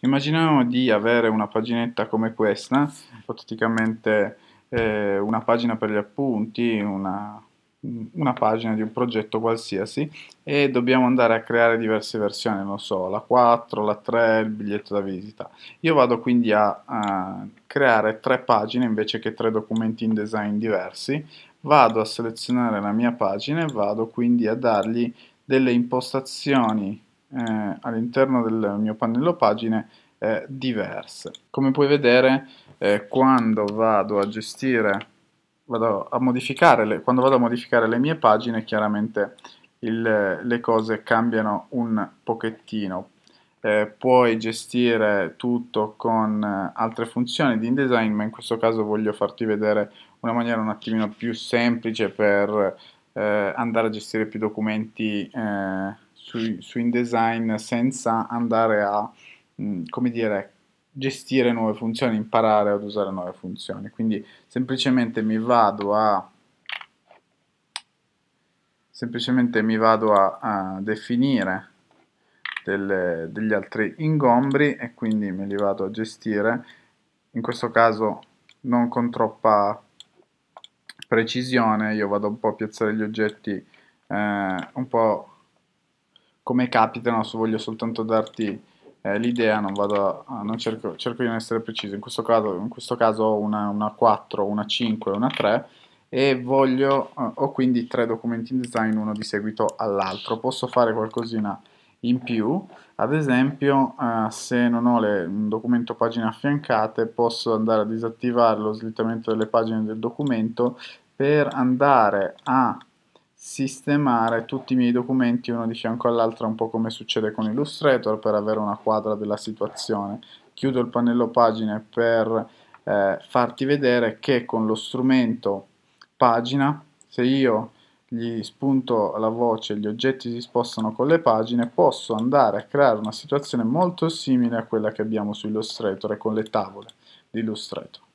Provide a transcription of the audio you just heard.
Immaginiamo di avere una paginetta come questa, praticamente eh, una pagina per gli appunti, una, una, pagina di un progetto qualsiasi e dobbiamo andare a creare diverse versioni, non so, la 4, la 3, il biglietto da visita. Io vado quindi a, a creare tre pagine invece che tre documenti in design diversi, vado a selezionare la mia pagina e vado quindi a dargli delle impostazioni eh, all'interno del mio pannello pagine eh, diverse. Come puoi vedere, eh, quando vado a gestire, vado a modificare le, quando vado a modificare le mie pagine, chiaramente il, le cose cambiano un pochettino. Eh, puoi gestire tutto con eh, altre funzioni di InDesign, ma in questo caso voglio farti vedere una maniera un attimino più semplice per eh, andare a gestire più documenti eh, su, su, InDesign senza andare a, mh, mm, come dire, gestire nuove funzioni, imparare ad usare nuove funzioni. Quindi semplicemente mi vado a, semplicemente mi vado a, a definire delle, degli altri ingombri e quindi me li vado a gestire, in questo caso non con troppa precisione io vado un po' a piazzare gli oggetti eh, un po' come capitano, se voglio soltanto darti eh, l'idea non vado non cerco, cerco, di non essere preciso, in questo caso, in questo caso ho una, una 4, una 5 una 3 e voglio, eh, ho quindi tre documenti in design uno di seguito all'altro, posso fare qualcosina in più ad esempio eh, se non ho le, un documento pagine affiancate posso andare a disattivare lo slittamento delle pagine del documento per andare a sistemare tutti i miei documenti uno di fianco all'altro un po' come succede con Illustrator per avere una quadra della situazione chiudo il pannello pagine per eh, farti vedere che con lo strumento pagina se io gli spunto la voce gli oggetti si spostano con le pagine posso andare a creare una situazione molto simile a quella che abbiamo su Illustrator e con le tavole di Illustrator